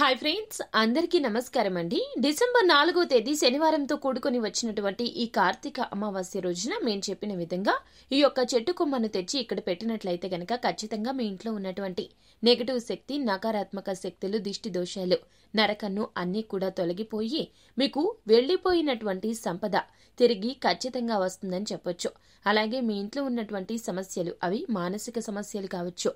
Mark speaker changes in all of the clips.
Speaker 1: hi friends అందరికీ నమస్కారం అండి డిసెంబర్ నాలుగో తేదీ శనివారంతో కూడుకొని వచ్చినటువంటి ఈ కార్తీక అమావాస్య రోజున మేము చెప్పిన విధంగా ఈ యొక్క చెట్టు కొమ్మను తెచ్చి ఇక్కడ పెట్టినట్లయితే గనక ఖచ్చితంగా మీ ఇంట్లో ఉన్నటువంటి నెగటివ్ శక్తి నకారాత్మక శక్తులు దిష్టి దోషాలు నరకన్ను అన్నీ కూడా తొలగిపోయి మీకు వెళ్ళిపోయినటువంటి సంపద తిరిగి ఖచ్చితంగా వస్తుందని చెప్పొచ్చు అలాగే మీ ఇంట్లో ఉన్నటువంటి సమస్యలు అవి మానసిక సమస్యలు కావచ్చు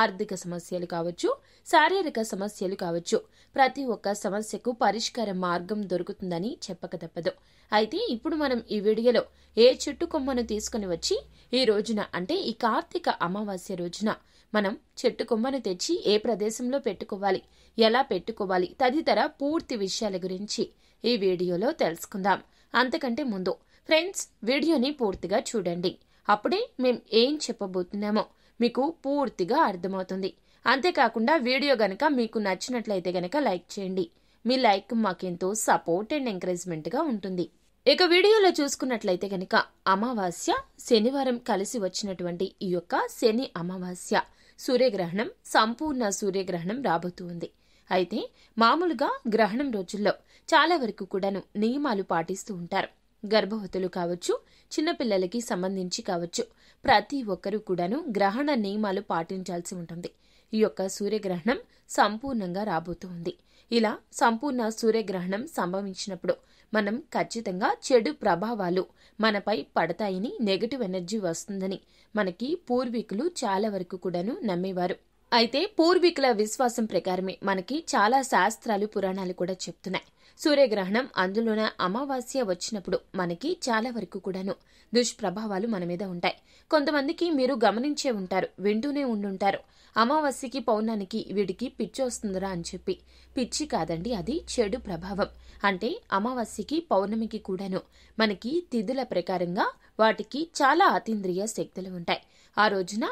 Speaker 1: ఆర్థిక సమస్యలు కావచ్చు శారీరక సమస్యలు కావచ్చు ప్రతి ఒక్క సమస్యకు పరిష్కార మార్గం దొరుకుతుందని చెప్పక తప్పదు అయితే ఇప్పుడు మనం ఈ వీడియోలో ఏ చెట్టు కొమ్మను తీసుకుని వచ్చి ఈ రోజున అంటే ఈ కార్తీక అమావాస్య రోజున మనం చెట్టు కొమ్మను తెచ్చి ఏ ప్రదేశంలో పెట్టుకోవాలి ఎలా పెట్టుకోవాలి తదితర పూర్తి విషయాల గురించి ఈ వీడియోలో తెలుసుకుందాం అంతకంటే ముందు ఫ్రెండ్స్ వీడియోని పూర్తిగా చూడండి అప్పుడే మేం ఏం చెప్పబోతున్నామో మీకు పూర్తిగా అర్థమవుతుంది అంతేకాకుండా వీడియో గనక మీకు నచ్చినట్లయితే గనక లైక్ చేయండి మీ లైక్ మాకెంతో సపోర్ట్ అండ్ ఎంకరేజ్మెంట్గా ఉంటుంది ఇక వీడియోలో చూసుకున్నట్లయితే గనక అమావాస్య శనివారం కలిసి వచ్చినటువంటి ఈ యొక్క శని అమావాస్య సూర్యగ్రహణం సంపూర్ణ సూర్యగ్రహణం రాబోతుంది అయితే మామూలుగా గ్రహణం రోజుల్లో చాలా వరకు కూడాను నియమాలు పాటిస్తూ ఉంటారు గర్భవతులు కావచ్చు చిన్నపిల్లలకి సంబంధించి కావచ్చు ప్రతి ఒక్కరూ కూడాను గ్రహణ నియమాలు పాటించాల్సి ఉంటుంది ఈ యొక్క సూర్యగ్రహణం సంపూర్ణంగా రాబోతోంది ఇలా సంపూర్ణ సూర్యగ్రహణం సంభవించినప్పుడు మనం ఖచ్చితంగా చెడు ప్రభావాలు మనపై పడతాయని నెగటివ్ ఎనర్జీ వస్తుందని మనకి పూర్వీకులు చాలా వరకు కూడాను నమ్మేవారు అయితే పూర్వీకుల విశ్వాసం ప్రకారమే మనకి చాలా శాస్త్రాలు పురాణాలు కూడా చెప్తున్నాయి సూర్యగ్రహణం అందులోన అమావాస్య వచ్చినప్పుడు మనకి చాలా వరకు కూడాను దుష్ప్రభావాలు మన మీద ఉంటాయి కొంతమందికి మీరు గమనించే ఉంటారు వింటూనే ఉండుంటారు అమావాస్యకి పౌర్ణానికి వీడికి పిచ్చి వస్తుందిరా అని చెప్పి పిచ్చి కాదండి అది చెడు ప్రభావం అంటే అమావాస్యకి పౌర్ణమికి కూడాను మనకి తిథుల ప్రకారంగా వాటికి చాలా అతీంద్రియ శక్తులు ఉంటాయి ఆ రోజున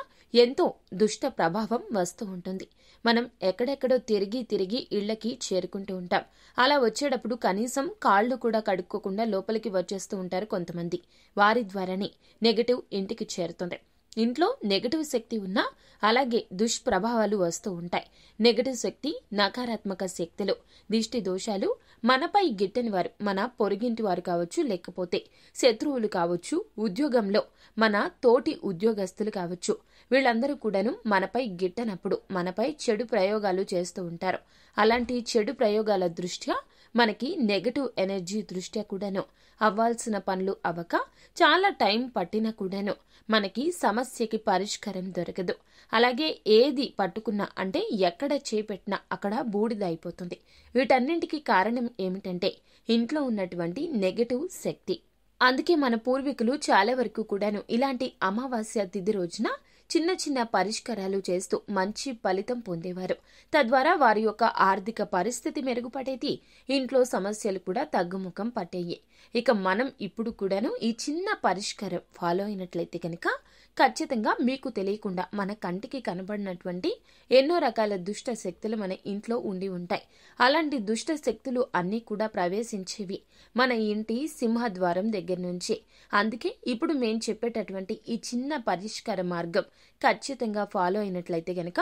Speaker 1: ఎంతో దుష్ట ప్రభావం వస్తూ ఉంటుంది మనం ఎక్కడెక్కడో తిరిగి తిరిగి ఇళ్లకి చేరుకుంటూ ఉంటాం అలా వచ్చేటప్పుడు కనీసం కాళ్ళు కూడా కడుక్కోకుండా లోపలికి వచ్చేస్తూ ఉంటారు కొంతమంది వారి ద్వారానే నెగటివ్ ఇంటికి చేరుతుంది ఇంట్లో నెగటివ్ శక్తి ఉన్నా అలాగే దుష్ప్రభావాలు వస్తూ ఉంటాయి నెగటివ్ శక్తి నకారాత్మక శక్తులు దిష్టి దోషాలు మనపై గిట్టని వారు మన పొరుగింటి వారు కావచ్చు లేకపోతే శత్రువులు కావచ్చు ఉద్యోగంలో మన తోటి ఉద్యోగస్తులు కావచ్చు వీళ్ళందరూ కూడాను మనపై గిట్టనప్పుడు మనపై చెడు ప్రయోగాలు చేస్తూ ఉంటారు అలాంటి చెడు ప్రయోగాల దృష్ట్యా మనకి నెగటివ్ ఎనర్జీ దృష్ట్యా కూడాను అవ్వాల్సిన పనులు అవ్వక చాలా టైం పట్టినా కూడాను మనకి సమస్యకి పరిష్కారం దొరకదు అలాగే ఏది పట్టుకున్నా అంటే ఎక్కడ చేపెట్టినా అక్కడ బూడిద అయిపోతుంది వీటన్నింటికి కారణం ఏమిటంటే ఇంట్లో ఉన్నటువంటి నెగటివ్ శక్తి అందుకే మన పూర్వీకులు చాలా వరకు కూడాను ఇలాంటి అమావాస్య తిథి రోజున చిన్న చిన్న పరిష్కారాలు చేస్తూ మంచి ఫలితం పొందేవారు తద్వారా వారి యొక్క ఆర్థిక పరిస్థితి మెరుగుపడేది ఇంట్లో సమస్యలు కూడా తగ్గుముఖం పట్టేయి ఇక మనం ఇప్పుడు కూడాను ఈ చిన్న పరిష్కారం ఫాలో అయినట్లయితే కనుక ఖచ్చితంగా మీకు తెలియకుండా మన కంటికి కనబడినటువంటి ఎన్నో రకాల దుష్ట శక్తులు మన ఇంట్లో ఉండి ఉంటాయి అలాంటి దుష్ట శక్తులు అన్నీ కూడా ప్రవేశించేవి మన ఇంటి సింహద్వారం దగ్గర నుంచి అందుకే ఇప్పుడు మేము చెప్పేటటువంటి ఈ చిన్న పరిష్కార మార్గం ఖచ్చితంగా ఫాలో అయినట్లయితే కనుక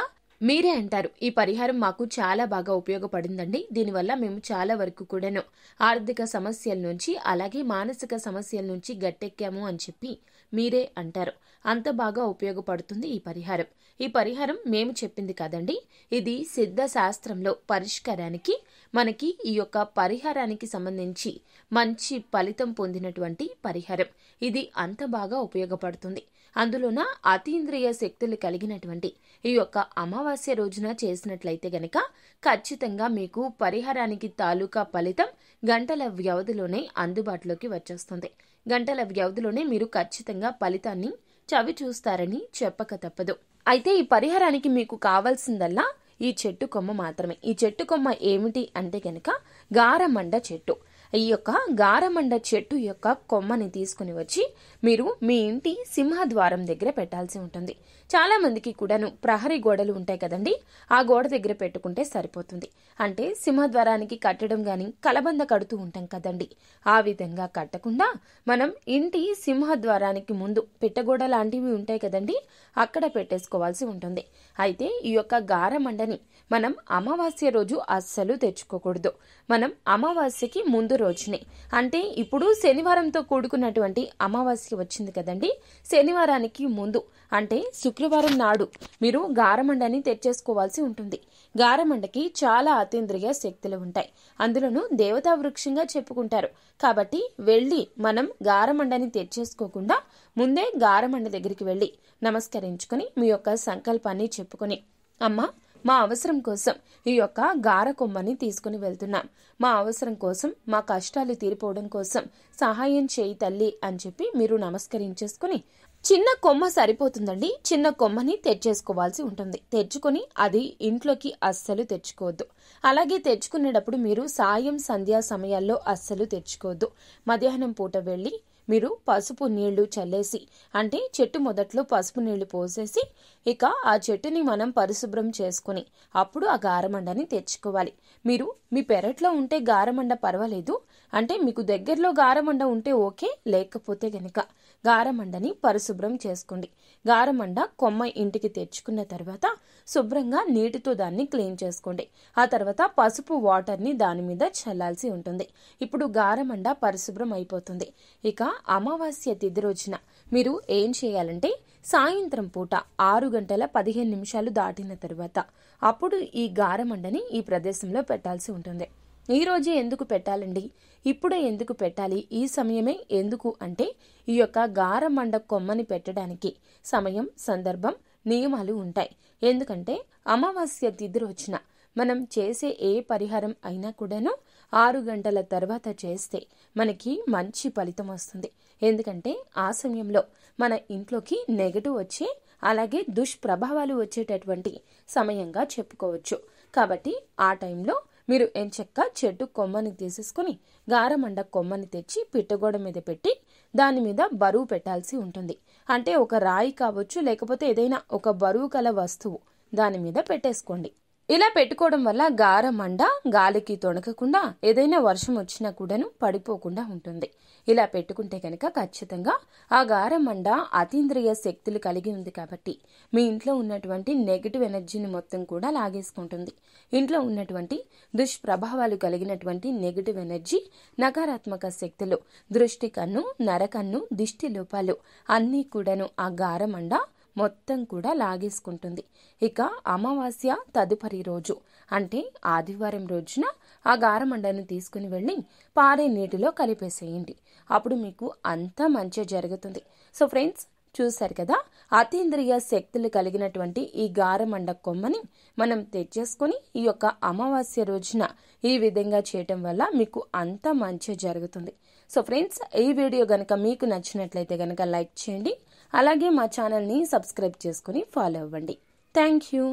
Speaker 1: మీరే అంటారు ఈ పరిహారం మాకు చాలా బాగా ఉపయోగపడిందండి దీనివల్ల మేము చాలా వరకు కూడాను ఆర్థిక సమస్యల నుంచి అలాగే మానసిక సమస్యల నుంచి గట్టెక్కాము అని చెప్పి మీరే అంటారు అంత బాగా ఉపయోగపడుతుంది ఈ పరిహారం ఈ పరిహారం మేము చెప్పింది కాదండి ఇది సిద్ధ శాస్త్రంలో పరిష్కారానికి మనకి ఈ యొక్క పరిహారానికి సంబంధించి మంచి ఫలితం పొందినటువంటి పరిహారం ఇది అంత బాగా ఉపయోగపడుతుంది అందులోన అతీంద్రియ శక్తులు కలిగినటువంటి ఈ యొక్క అమావాస్య అమావాస్య రోజున చేసినట్లయితే గనక ఖచ్చితంగా మీకు పరిహారానికి తాలూకా ఫలితం గంటల వ్యవధిలోనే అందుబాటులోకి వచ్చేస్తుంది గంటల వ్యవధిలోనే మీరు ఖచ్చితంగా ఫలితాన్ని చవి చూస్తారని చెప్పక తప్పదు అయితే ఈ పరిహారానికి మీకు కావాల్సిందల్లా ఈ చెట్టు కొమ్మ మాత్రమే ఈ చెట్టు కొమ్మ ఏమిటి అంటే గనక గారమండ చెట్టు ఈ యొక్క గారమండ చెట్టు యొక్క కొమ్మని తీసుకుని వచ్చి మీరు మీ ఇంటి సింహద్వారం దగ్గర పెట్టాల్సి ఉంటుంది చాలా మందికి కూడాను ప్రహరీ గోడలు ఉంటాయి కదండి ఆ గోడ దగ్గర పెట్టుకుంటే సరిపోతుంది అంటే సింహద్వారానికి కట్టడం గాని కలబంద కడుతూ ఉంటాం కదండి ఆ విధంగా కట్టకుండా మనం ఇంటి సింహద్వారానికి ముందు పిట్టగోడ లాంటివి ఉంటాయి కదండి అక్కడ పెట్టేసుకోవాల్సి ఉంటుంది అయితే ఈ యొక్క గారమండని మనం అమావాస్య రోజు అస్సలు తెచ్చుకోకూడదు మనం అమావాస్యకి ముందు ఐదో రోజునే అంటే ఇప్పుడు శనివారంతో కూడుకున్నటువంటి అమావాస్య వచ్చింది కదండి శనివారానికి ముందు అంటే శుక్రవారం నాడు మీరు గారమండని తెచ్చేసుకోవాల్సి ఉంటుంది గారమండకి చాలా అతీంద్రియ శక్తులు ఉంటాయి అందులోనూ దేవతా వృక్షంగా చెప్పుకుంటారు కాబట్టి వెళ్ళి మనం గారమండని తెచ్చేసుకోకుండా ముందే గారమండ దగ్గరికి వెళ్ళి నమస్కరించుకొని మీ యొక్క సంకల్పాన్ని చెప్పుకొని అమ్మ మా అవసరం కోసం ఈ యొక్క గార కొమ్మని తీసుకుని వెళ్తున్నాం మా అవసరం కోసం మా కష్టాలు తీరిపోవడం కోసం సహాయం చేయి తల్లి అని చెప్పి మీరు నమస్కరించేసుకుని చిన్న కొమ్మ సరిపోతుందండి చిన్న కొమ్మని తెచ్చేసుకోవాల్సి ఉంటుంది తెచ్చుకొని అది ఇంట్లోకి అస్సలు తెచ్చుకోవద్దు అలాగే తెచ్చుకునేటప్పుడు మీరు సాయం సంధ్యా సమయాల్లో అస్సలు తెచ్చుకోవద్దు మధ్యాహ్నం పూట వెళ్ళి మీరు పసుపు నీళ్లు చల్లేసి అంటే చెట్టు మొదట్లో పసుపు నీళ్లు పోసేసి ఇక ఆ చెట్టుని మనం పరిశుభ్రం చేసుకుని అప్పుడు ఆ గారమండని తెచ్చుకోవాలి మీరు మీ పెరట్లో ఉంటే గారమండ పర్వాలేదు అంటే మీకు దగ్గరలో గారమండ ఉంటే ఓకే లేకపోతే గనక గారమండని పరిశుభ్రం చేసుకోండి గారమండ కొమ్మ ఇంటికి తెచ్చుకున్న తర్వాత శుభ్రంగా నీటితో దాన్ని క్లీన్ చేసుకోండి ఆ తర్వాత పసుపు వాటర్ని దాని మీద చల్లాల్సి ఉంటుంది ఇప్పుడు గారమండ పరిశుభ్రం అయిపోతుంది ఇక అమావాస్య తిథి రోజున మీరు ఏం చేయాలంటే సాయంత్రం పూట ఆరు గంటల పదిహేను నిమిషాలు దాటిన తర్వాత అప్పుడు ఈ గారమండని ఈ ప్రదేశంలో పెట్టాల్సి ఉంటుంది ఈ రోజే ఎందుకు పెట్టాలండి ఇప్పుడే ఎందుకు పెట్టాలి ఈ సమయమే ఎందుకు అంటే ఈ యొక్క గారమండ కొమ్మని పెట్టడానికి సమయం సందర్భం నియమాలు ఉంటాయి ఎందుకంటే అమావాస్య తిథి రోజున మనం చేసే ఏ పరిహారం అయినా కూడాను ఆరు గంటల తర్వాత చేస్తే మనకి మంచి ఫలితం వస్తుంది ఎందుకంటే ఆ సమయంలో మన ఇంట్లోకి నెగటివ్ వచ్చి అలాగే దుష్ప్రభావాలు వచ్చేటటువంటి సమయంగా చెప్పుకోవచ్చు కాబట్టి ఆ టైంలో మీరు ఎంచక్క చెట్టు కొమ్మని తీసేసుకుని గారమండ కొమ్మని తెచ్చి పిట్టగోడ మీద పెట్టి దాని మీద బరువు పెట్టాల్సి ఉంటుంది అంటే ఒక రాయి కావచ్చు లేకపోతే ఏదైనా ఒక బరువు కల వస్తువు దాని మీద పెట్టేసుకోండి ఇలా పెట్టుకోవడం వల్ల గార మండ గాలికి తొణకకుండా ఏదైనా వర్షం వచ్చినా కూడాను పడిపోకుండా ఉంటుంది ఇలా పెట్టుకుంటే కనుక ఖచ్చితంగా ఆ గార మండ అతీంద్రియ శక్తులు కలిగి ఉంది కాబట్టి మీ ఇంట్లో ఉన్నటువంటి నెగిటివ్ ఎనర్జీని మొత్తం కూడా లాగేసుకుంటుంది ఇంట్లో ఉన్నటువంటి దుష్ప్రభావాలు కలిగినటువంటి నెగిటివ్ ఎనర్జీ నకారాత్మక శక్తులు దృష్టి కన్ను నరకన్ను దిష్టి లోపాలు అన్నీ కూడాను ఆ గారమండ మొత్తం కూడా లాగేసుకుంటుంది ఇక అమావాస్య తదుపరి రోజు అంటే ఆదివారం రోజున ఆ గారమండను తీసుకుని వెళ్ళి పారే నీటిలో కలిపేసేయండి అప్పుడు మీకు అంత మంచి జరుగుతుంది సో ఫ్రెండ్స్ చూశారు కదా అతీంద్రియ శక్తులు కలిగినటువంటి ఈ గారమండ కొమ్మని మనం తెచ్చేసుకొని ఈ యొక్క అమావాస్య రోజున ఈ విధంగా చేయటం వల్ల మీకు అంత మంచి జరుగుతుంది సో ఫ్రెండ్స్ ఈ వీడియో కనుక మీకు నచ్చినట్లయితే కనుక లైక్ చేయండి అలాగే మా ఛానల్ని సబ్స్క్రైబ్ చేసుకుని ఫాలో అవ్వండి థ్యాంక్ యూ